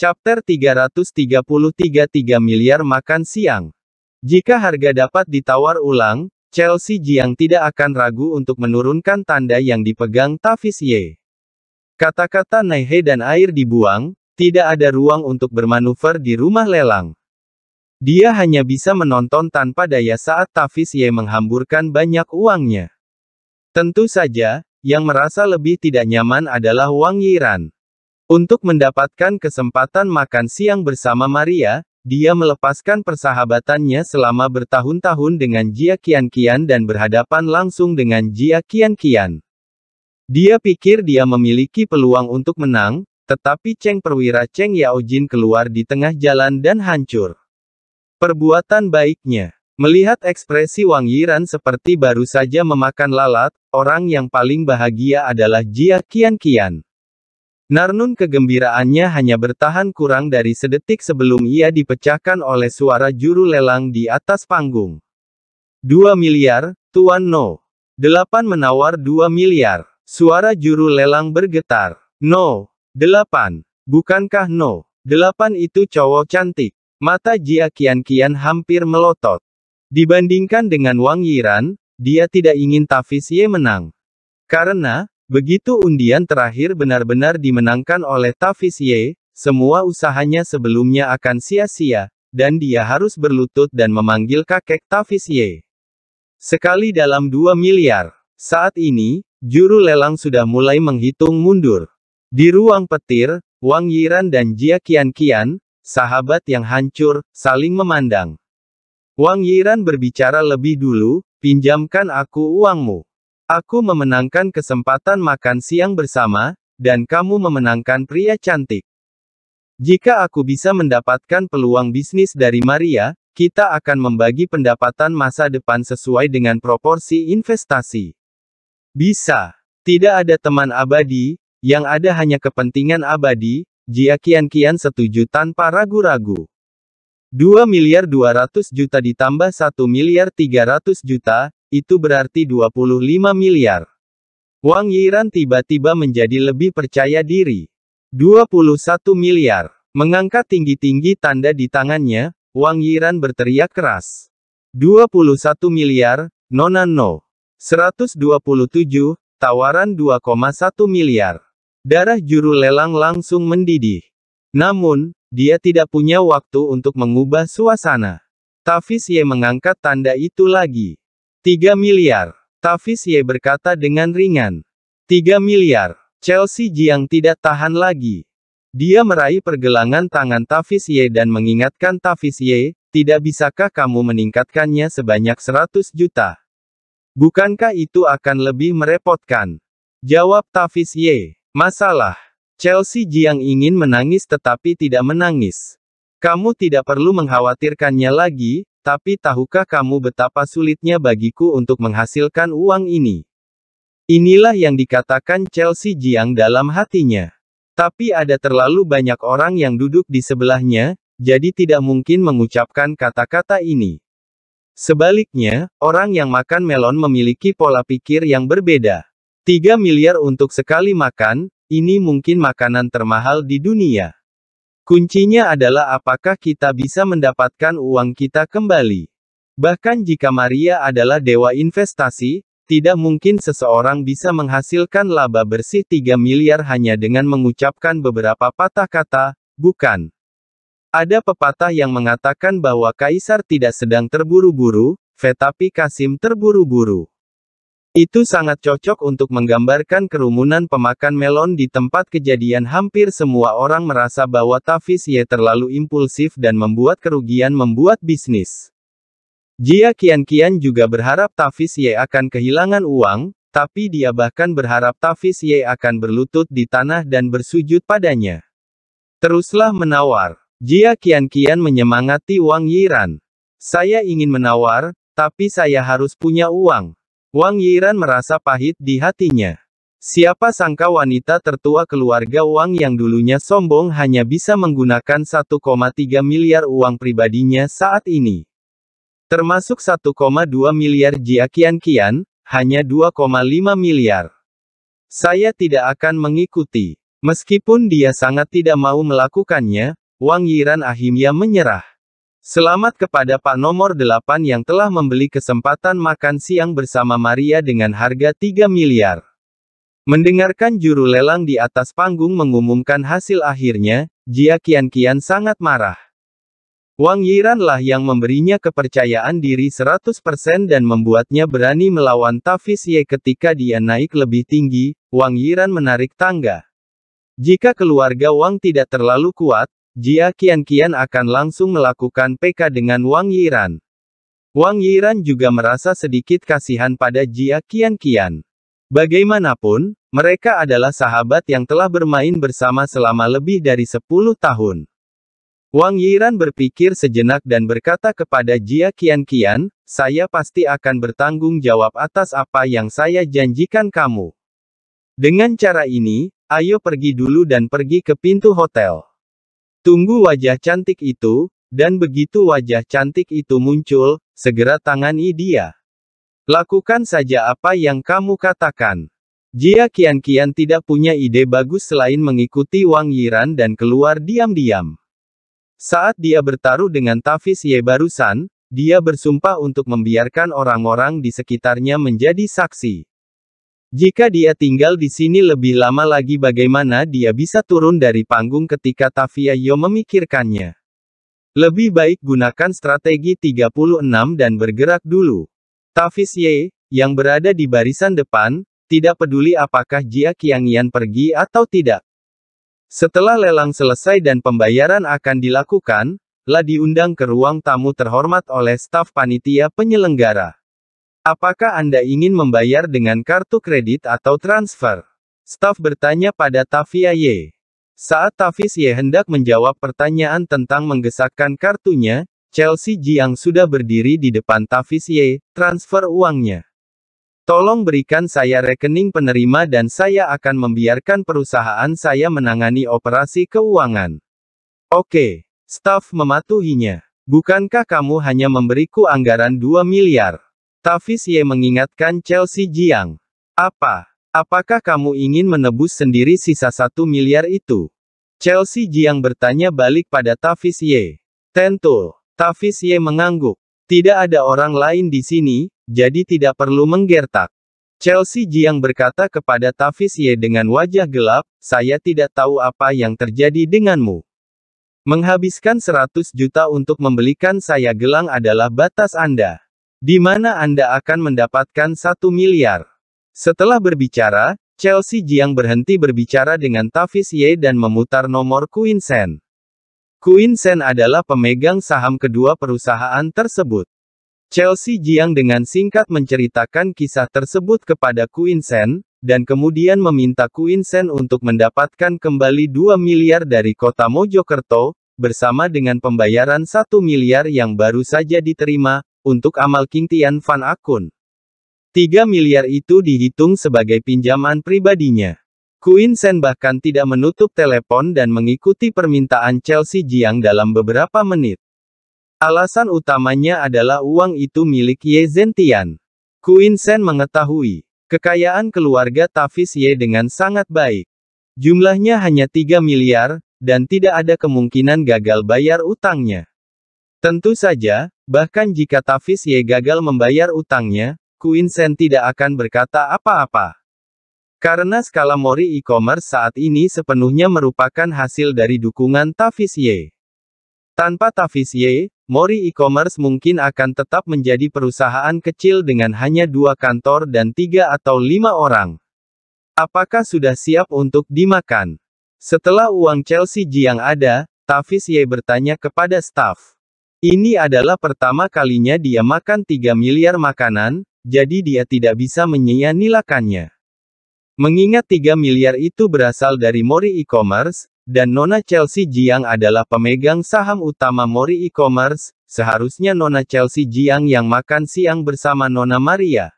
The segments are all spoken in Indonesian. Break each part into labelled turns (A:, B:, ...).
A: Chapter 333 3 miliar makan siang. Jika harga dapat ditawar ulang, Chelsea Jiang tidak akan ragu untuk menurunkan tanda yang dipegang Tavis Ye. Kata-kata Naihe dan air dibuang, tidak ada ruang untuk bermanuver di rumah lelang. Dia hanya bisa menonton tanpa daya saat Tavis Ye menghamburkan banyak uangnya. Tentu saja, yang merasa lebih tidak nyaman adalah Wang Yiran. Untuk mendapatkan kesempatan makan siang bersama Maria, dia melepaskan persahabatannya selama bertahun-tahun dengan Jia Qianqian dan berhadapan langsung dengan Jia Qianqian. Dia pikir dia memiliki peluang untuk menang, tetapi Cheng perwira Cheng Yaojin keluar di tengah jalan dan hancur. Perbuatan baiknya. Melihat ekspresi Wang Yiran seperti baru saja memakan lalat, orang yang paling bahagia adalah Jia Qianqian. Narnun kegembiraannya hanya bertahan kurang dari sedetik sebelum ia dipecahkan oleh suara juru lelang di atas panggung. 2 miliar, Tuan No. 8 menawar 2 miliar. Suara juru lelang bergetar. No. 8. Bukankah No. 8 itu cowok cantik. Mata Jia kian-kian hampir melotot. Dibandingkan dengan Wang Yiran, dia tidak ingin Tafis Ye menang. Karena, Begitu undian terakhir benar-benar dimenangkan oleh Ye, semua usahanya sebelumnya akan sia-sia, dan dia harus berlutut dan memanggil kakek Ye. Sekali dalam 2 miliar. Saat ini, juru lelang sudah mulai menghitung mundur. Di ruang petir, Wang Yiran dan Jia Qianqian, sahabat yang hancur, saling memandang. Wang Yiran berbicara lebih dulu, pinjamkan aku uangmu. Aku memenangkan kesempatan makan siang bersama, dan kamu memenangkan pria cantik. Jika aku bisa mendapatkan peluang bisnis dari Maria, kita akan membagi pendapatan masa depan sesuai dengan proporsi investasi. Bisa. Tidak ada teman abadi, yang ada hanya kepentingan abadi, Jia kian-kian setuju tanpa ragu-ragu. 2 miliar 200 juta ditambah 1 miliar 300 juta, itu berarti 25 miliar. Wang Yiran tiba-tiba menjadi lebih percaya diri. 21 miliar. Mengangkat tinggi-tinggi tanda di tangannya, Wang Yiran berteriak keras. 21 miliar, nona no. 127, tawaran 2,1 miliar. Darah juru lelang langsung mendidih. Namun, dia tidak punya waktu untuk mengubah suasana. Tafis Ye mengangkat tanda itu lagi. 3 miliar. Tafis Ye berkata dengan ringan. 3 miliar. Chelsea Jiang tidak tahan lagi. Dia meraih pergelangan tangan Tafis Ye dan mengingatkan Tafis Ye, tidak bisakah kamu meningkatkannya sebanyak 100 juta? Bukankah itu akan lebih merepotkan? Jawab Tafis Ye. Masalah. Chelsea Jiang ingin menangis tetapi tidak menangis. Kamu tidak perlu mengkhawatirkannya lagi, tapi tahukah kamu betapa sulitnya bagiku untuk menghasilkan uang ini? Inilah yang dikatakan Chelsea Jiang dalam hatinya. Tapi ada terlalu banyak orang yang duduk di sebelahnya, jadi tidak mungkin mengucapkan kata-kata ini. Sebaliknya, orang yang makan melon memiliki pola pikir yang berbeda. 3 miliar untuk sekali makan, ini mungkin makanan termahal di dunia. Kuncinya adalah apakah kita bisa mendapatkan uang kita kembali. Bahkan jika Maria adalah dewa investasi, tidak mungkin seseorang bisa menghasilkan laba bersih 3 miliar hanya dengan mengucapkan beberapa patah kata, bukan. Ada pepatah yang mengatakan bahwa kaisar tidak sedang terburu-buru, tetapi Kasim terburu-buru. Itu sangat cocok untuk menggambarkan kerumunan pemakan melon di tempat kejadian hampir semua orang merasa bahwa Tavis Ye terlalu impulsif dan membuat kerugian membuat bisnis. Jia Kian Kian juga berharap Tavis Ye akan kehilangan uang, tapi dia bahkan berharap Tavis Ye akan berlutut di tanah dan bersujud padanya. Teruslah menawar. Jia Kian Kian menyemangati Wang Yiran. Saya ingin menawar, tapi saya harus punya uang. Wang Yiran merasa pahit di hatinya. Siapa sangka wanita tertua keluarga Wang yang dulunya sombong hanya bisa menggunakan 1,3 miliar uang pribadinya saat ini. Termasuk 1,2 miliar Jia kian kian, hanya 2,5 miliar. Saya tidak akan mengikuti. Meskipun dia sangat tidak mau melakukannya, Wang Yiran akhirnya menyerah. Selamat kepada Pak nomor 8 yang telah membeli kesempatan makan siang bersama Maria dengan harga 3 miliar. Mendengarkan juru lelang di atas panggung mengumumkan hasil akhirnya, Jia Kian Kian sangat marah. Wang Yiranlah yang memberinya kepercayaan diri 100% dan membuatnya berani melawan Tafis Ye ketika dia naik lebih tinggi, Wang Yiran menarik tangga. Jika keluarga Wang tidak terlalu kuat, Jia Qian akan langsung melakukan PK dengan Wang Yiran. Wang Yiran juga merasa sedikit kasihan pada Jia Qian. Bagaimanapun, mereka adalah sahabat yang telah bermain bersama selama lebih dari 10 tahun. Wang Yiran berpikir sejenak dan berkata kepada Jia Qian, saya pasti akan bertanggung jawab atas apa yang saya janjikan kamu. Dengan cara ini, ayo pergi dulu dan pergi ke pintu hotel. Tunggu wajah cantik itu, dan begitu wajah cantik itu muncul, segera tangani dia. Lakukan saja apa yang kamu katakan. Jia kian kian tidak punya ide bagus selain mengikuti Wang Yiran dan keluar diam-diam. Saat dia bertaruh dengan Tafis Ye barusan, dia bersumpah untuk membiarkan orang-orang di sekitarnya menjadi saksi. Jika dia tinggal di sini lebih lama lagi bagaimana dia bisa turun dari panggung ketika Tafia Yo memikirkannya. Lebih baik gunakan strategi 36 dan bergerak dulu. Tafis Ye, yang berada di barisan depan, tidak peduli apakah Jia Qiangyan pergi atau tidak. Setelah lelang selesai dan pembayaran akan dilakukan, La diundang ke ruang tamu terhormat oleh staf panitia penyelenggara. Apakah Anda ingin membayar dengan kartu kredit atau transfer? Staf bertanya pada Tafia Ye. Saat Tafis Ye hendak menjawab pertanyaan tentang menggesakkan kartunya, Chelsea Jiang sudah berdiri di depan Tafis Ye, transfer uangnya. Tolong berikan saya rekening penerima dan saya akan membiarkan perusahaan saya menangani operasi keuangan. Oke, staf mematuhinya. Bukankah kamu hanya memberiku anggaran 2 miliar? Tafis Ye mengingatkan Chelsea Jiang. Apa? Apakah kamu ingin menebus sendiri sisa satu miliar itu? Chelsea Jiang bertanya balik pada Tafis Ye. Tentu. Tafis Ye mengangguk. Tidak ada orang lain di sini, jadi tidak perlu menggertak. Chelsea Jiang berkata kepada Tafis Ye dengan wajah gelap, saya tidak tahu apa yang terjadi denganmu. Menghabiskan 100 juta untuk membelikan saya gelang adalah batas Anda di mana Anda akan mendapatkan satu miliar. Setelah berbicara, Chelsea Jiang berhenti berbicara dengan Tavis Ye dan memutar nomor Queen Sen. Queen Sen adalah pemegang saham kedua perusahaan tersebut. Chelsea Jiang dengan singkat menceritakan kisah tersebut kepada Queen Sen, dan kemudian meminta Queen Sen untuk mendapatkan kembali 2 miliar dari kota Mojokerto, bersama dengan pembayaran 1 miliar yang baru saja diterima, untuk amal King Tian Fan Akun. 3 miliar itu dihitung sebagai pinjaman pribadinya. Queen Sen bahkan tidak menutup telepon dan mengikuti permintaan Chelsea Jiang dalam beberapa menit. Alasan utamanya adalah uang itu milik Ye Zentian. Queen Sen mengetahui kekayaan keluarga Tafis Ye dengan sangat baik. Jumlahnya hanya 3 miliar, dan tidak ada kemungkinan gagal bayar utangnya. Tentu saja, bahkan jika Tavis Ye gagal membayar utangnya, Sen tidak akan berkata apa-apa. Karena skala Mori e-commerce saat ini sepenuhnya merupakan hasil dari dukungan Tavis Ye. Tanpa Tavis Ye, Mori e-commerce mungkin akan tetap menjadi perusahaan kecil dengan hanya dua kantor dan tiga atau lima orang. Apakah sudah siap untuk dimakan? Setelah uang Chelsea Ji yang ada, Tavis Ye bertanya kepada staf. Ini adalah pertama kalinya dia makan 3 miliar makanan, jadi dia tidak bisa menyia-nilakannya. Mengingat 3 miliar itu berasal dari Mori E-Commerce, dan Nona Chelsea Jiang adalah pemegang saham utama Mori E-Commerce, seharusnya Nona Chelsea Jiang yang makan siang bersama Nona Maria.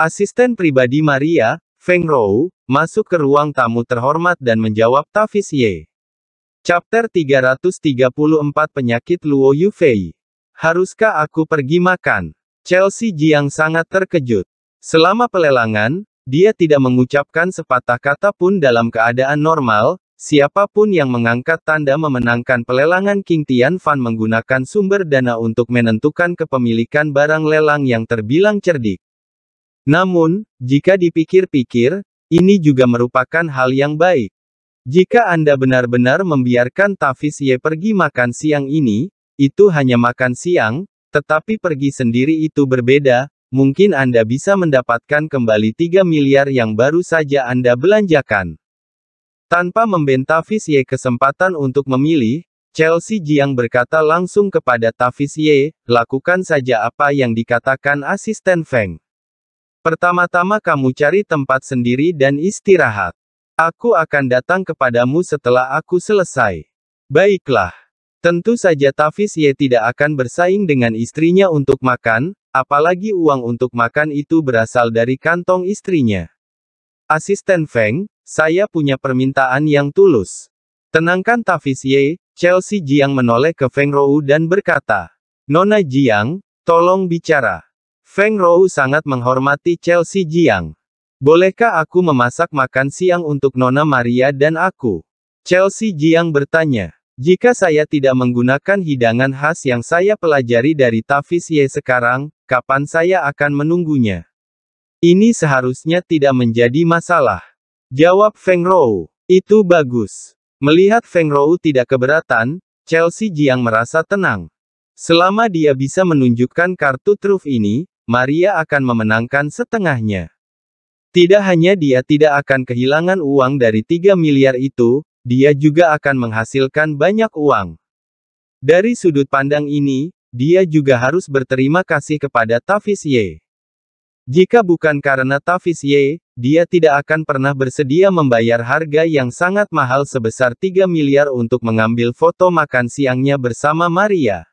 A: Asisten pribadi Maria, Feng Rou, masuk ke ruang tamu terhormat dan menjawab Tafis Ye. Chapter 334 Penyakit Luo Yufei. Haruskah aku pergi makan? Chelsea Jiang sangat terkejut. Selama pelelangan, dia tidak mengucapkan sepatah kata pun dalam keadaan normal, siapapun yang mengangkat tanda memenangkan pelelangan King Tian Fan menggunakan sumber dana untuk menentukan kepemilikan barang lelang yang terbilang cerdik. Namun, jika dipikir-pikir, ini juga merupakan hal yang baik. Jika Anda benar-benar membiarkan Tavis Ye pergi makan siang ini, itu hanya makan siang, tetapi pergi sendiri itu berbeda, mungkin Anda bisa mendapatkan kembali 3 miliar yang baru saja Anda belanjakan. Tanpa membent Tavis Ye kesempatan untuk memilih, Chelsea Jiang berkata langsung kepada Tavis Ye, lakukan saja apa yang dikatakan asisten Feng. Pertama-tama kamu cari tempat sendiri dan istirahat. Aku akan datang kepadamu setelah aku selesai. Baiklah. Tentu saja Tafis Ye tidak akan bersaing dengan istrinya untuk makan, apalagi uang untuk makan itu berasal dari kantong istrinya. Asisten Feng, saya punya permintaan yang tulus. Tenangkan Tafis Ye, Chelsea Jiang menoleh ke Feng Rou dan berkata, Nona Jiang, tolong bicara. Feng Rou sangat menghormati Chelsea Jiang. Bolehkah aku memasak makan siang untuk Nona Maria dan aku? Chelsea Jiang bertanya. Jika saya tidak menggunakan hidangan khas yang saya pelajari dari Tafis Ye sekarang, kapan saya akan menunggunya? Ini seharusnya tidak menjadi masalah. Jawab Feng Rou. Itu bagus. Melihat Feng Rou tidak keberatan, Chelsea Jiang merasa tenang. Selama dia bisa menunjukkan kartu truf ini, Maria akan memenangkan setengahnya. Tidak hanya dia tidak akan kehilangan uang dari 3 miliar itu, dia juga akan menghasilkan banyak uang. Dari sudut pandang ini, dia juga harus berterima kasih kepada Tafis Ye. Jika bukan karena Tafis Ye, dia tidak akan pernah bersedia membayar harga yang sangat mahal sebesar 3 miliar untuk mengambil foto makan siangnya bersama Maria.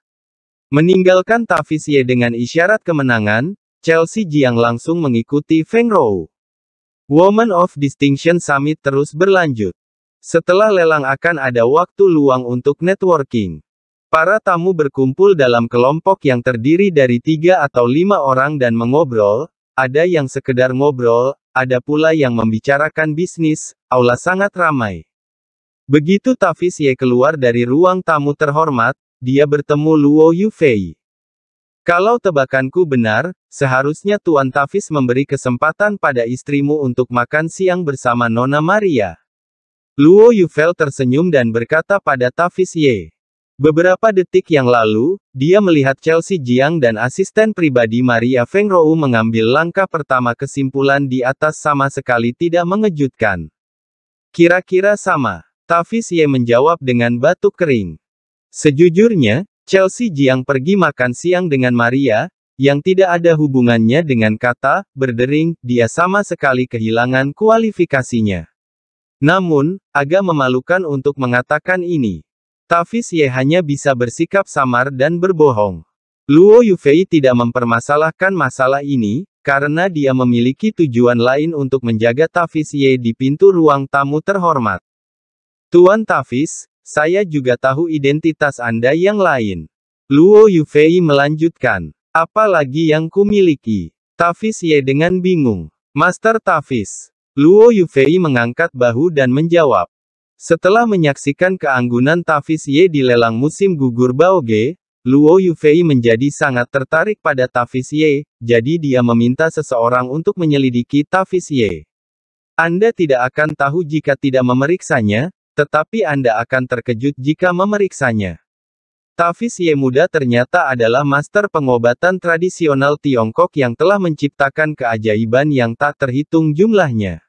A: Meninggalkan Tafis Ye dengan isyarat kemenangan, Chelsea Jiang langsung mengikuti Feng Rou. Women of Distinction Summit terus berlanjut. Setelah lelang akan ada waktu luang untuk networking. Para tamu berkumpul dalam kelompok yang terdiri dari tiga atau lima orang dan mengobrol, ada yang sekedar ngobrol, ada pula yang membicarakan bisnis, aula sangat ramai. Begitu Tafis Ye keluar dari ruang tamu terhormat, dia bertemu Luo Yufei. Kalau tebakanku benar, seharusnya Tuan Tafis memberi kesempatan pada istrimu untuk makan siang bersama Nona Maria. Luo Yufel tersenyum dan berkata pada Tafis Ye. Beberapa detik yang lalu, dia melihat Chelsea Jiang dan asisten pribadi Maria Feng Rou mengambil langkah pertama kesimpulan di atas sama sekali tidak mengejutkan. Kira-kira sama, Tafis Ye menjawab dengan batuk kering. Sejujurnya, Chelsea Jiang pergi makan siang dengan Maria, yang tidak ada hubungannya dengan kata, berdering, dia sama sekali kehilangan kualifikasinya. Namun, agak memalukan untuk mengatakan ini. Tafis Ye hanya bisa bersikap samar dan berbohong. Luo Yufei tidak mempermasalahkan masalah ini, karena dia memiliki tujuan lain untuk menjaga Tafis Ye di pintu ruang tamu terhormat. Tuan Tafis, saya juga tahu identitas Anda yang lain. Luo Yufei melanjutkan. Apa lagi yang kumiliki? Tafis Ye dengan bingung. Master Tafis. Luo Yufei mengangkat bahu dan menjawab. Setelah menyaksikan keanggunan Tafis Ye di lelang musim gugur Baoge, Luo Yufei menjadi sangat tertarik pada Tafis Ye, jadi dia meminta seseorang untuk menyelidiki Tafis Ye. Anda tidak akan tahu jika tidak memeriksanya, tetapi Anda akan terkejut jika memeriksanya. Tafis Ye Muda ternyata adalah master pengobatan tradisional Tiongkok yang telah menciptakan keajaiban yang tak terhitung jumlahnya.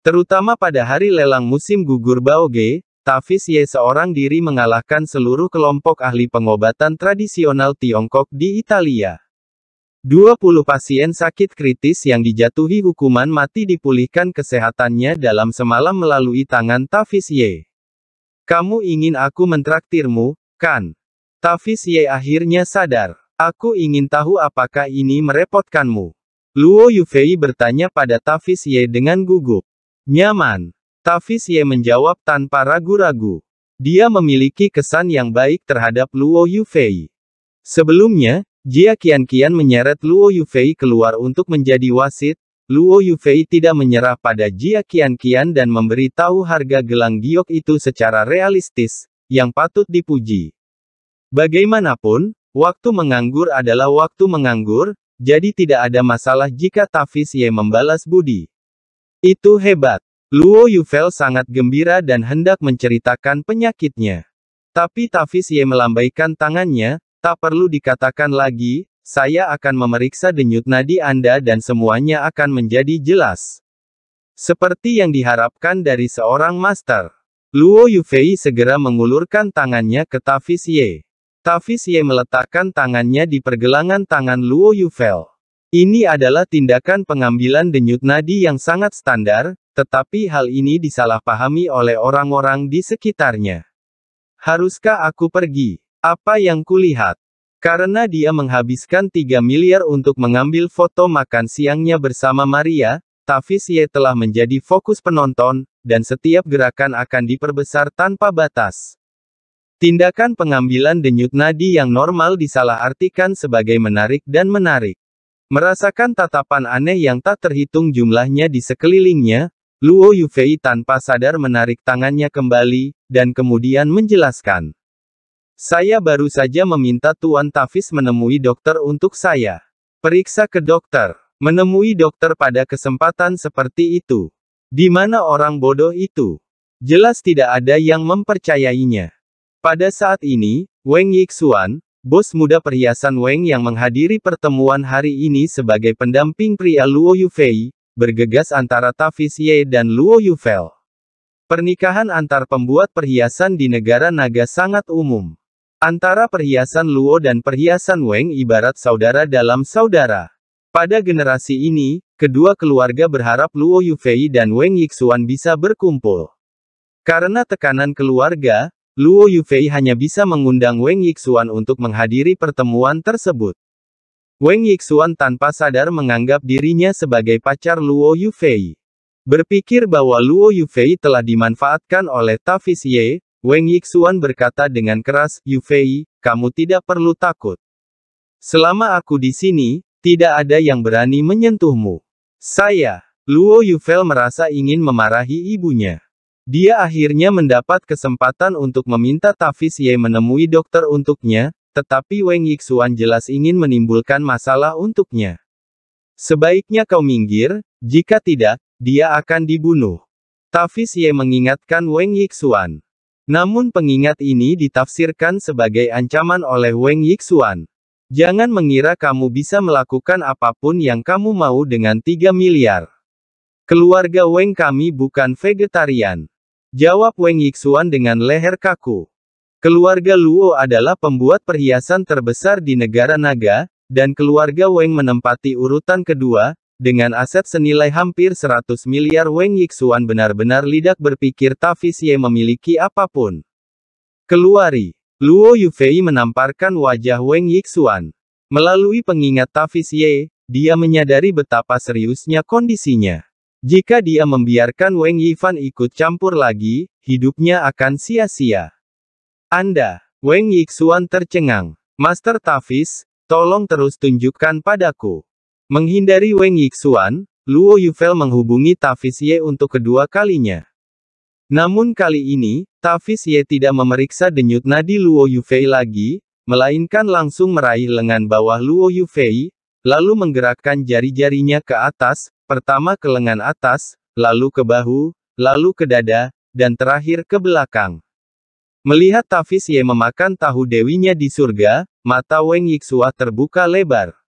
A: Terutama pada hari lelang musim gugur Baoge, Tafis Ye seorang diri mengalahkan seluruh kelompok ahli pengobatan tradisional Tiongkok di Italia. 20 pasien sakit kritis yang dijatuhi hukuman mati dipulihkan kesehatannya dalam semalam melalui tangan Tafis Ye. Kamu ingin aku mentraktirmu, kan? Tafis Ye akhirnya sadar. Aku ingin tahu apakah ini merepotkanmu. Luo Yufei bertanya pada Tafis Ye dengan gugup. Nyaman. Tafis Ye menjawab tanpa ragu-ragu. Dia memiliki kesan yang baik terhadap Luo Yufei. Sebelumnya, Jia Kian menyeret Luo Yufei keluar untuk menjadi wasit, Luo Yufei tidak menyerah pada Jia Kian dan memberi tahu harga gelang giok itu secara realistis, yang patut dipuji. Bagaimanapun, waktu menganggur adalah waktu menganggur, jadi tidak ada masalah jika Tafis Ye membalas budi. Itu hebat. Luo Yufei sangat gembira dan hendak menceritakan penyakitnya. Tapi Tafis Ye melambaikan tangannya, Tak perlu dikatakan lagi, saya akan memeriksa denyut nadi Anda dan semuanya akan menjadi jelas. Seperti yang diharapkan dari seorang master. Luo Yufei segera mengulurkan tangannya ke Tafis Ye. Tafis Ye meletakkan tangannya di pergelangan tangan Luo Yufei. Ini adalah tindakan pengambilan denyut nadi yang sangat standar, tetapi hal ini disalahpahami oleh orang-orang di sekitarnya. Haruskah aku pergi? Apa yang kulihat? Karena dia menghabiskan 3 miliar untuk mengambil foto makan siangnya bersama Maria, Tafis Ye telah menjadi fokus penonton, dan setiap gerakan akan diperbesar tanpa batas. Tindakan pengambilan denyut nadi yang normal disalahartikan sebagai menarik dan menarik. Merasakan tatapan aneh yang tak terhitung jumlahnya di sekelilingnya, Luo Yufei tanpa sadar menarik tangannya kembali, dan kemudian menjelaskan. Saya baru saja meminta Tuan Tafis menemui dokter untuk saya. Periksa ke dokter. Menemui dokter pada kesempatan seperti itu. Di mana orang bodoh itu? Jelas tidak ada yang mempercayainya. Pada saat ini, Weng Yixuan, bos muda perhiasan Weng yang menghadiri pertemuan hari ini sebagai pendamping pria Luo Yufei, bergegas antara Tafis Ye dan Luo Yufel. Pernikahan antar pembuat perhiasan di negara naga sangat umum. Antara perhiasan Luo dan perhiasan Weng ibarat saudara dalam saudara. Pada generasi ini, kedua keluarga berharap Luo Yufei dan Weng Yixuan bisa berkumpul. Karena tekanan keluarga, Luo Yufei hanya bisa mengundang Weng Yixuan untuk menghadiri pertemuan tersebut. Weng Yixuan tanpa sadar menganggap dirinya sebagai pacar Luo Yufei. Berpikir bahwa Luo Yufei telah dimanfaatkan oleh Tafis Ye, Weng Yixuan berkata dengan keras, Yu Fei, kamu tidak perlu takut. Selama aku di sini, tidak ada yang berani menyentuhmu. Saya, Luo Yufel merasa ingin memarahi ibunya. Dia akhirnya mendapat kesempatan untuk meminta Tafis Ye menemui dokter untuknya, tetapi Weng Yixuan jelas ingin menimbulkan masalah untuknya. Sebaiknya kau minggir, jika tidak, dia akan dibunuh. Tafis Ye mengingatkan Weng Yixuan. Namun pengingat ini ditafsirkan sebagai ancaman oleh Wang Yixuan. Jangan mengira kamu bisa melakukan apapun yang kamu mau dengan 3 miliar. Keluarga Wang kami bukan vegetarian. Jawab Wang Yixuan dengan leher kaku. Keluarga Luo adalah pembuat perhiasan terbesar di negara naga, dan keluarga Wang menempati urutan kedua, dengan aset senilai hampir 100 miliar Weng Yixuan benar-benar lidak berpikir Ye memiliki apapun. Keluari, Luo Yufei menamparkan wajah Weng Yixuan. Melalui pengingat Ye, dia menyadari betapa seriusnya kondisinya. Jika dia membiarkan Weng Yifan ikut campur lagi, hidupnya akan sia-sia. Anda, Weng Yixuan tercengang. Master Tavis, tolong terus tunjukkan padaku. Menghindari Wang Yixuan, Luo Yufel menghubungi Tafis Ye untuk kedua kalinya. Namun kali ini, Tafis Ye tidak memeriksa denyut nadi Luo Yufei lagi, melainkan langsung meraih lengan bawah Luo Yufei, lalu menggerakkan jari-jarinya ke atas, pertama ke lengan atas, lalu ke bahu, lalu ke dada, dan terakhir ke belakang. Melihat Tafis Ye memakan tahu dewinya di surga, mata Weng Yixua terbuka lebar.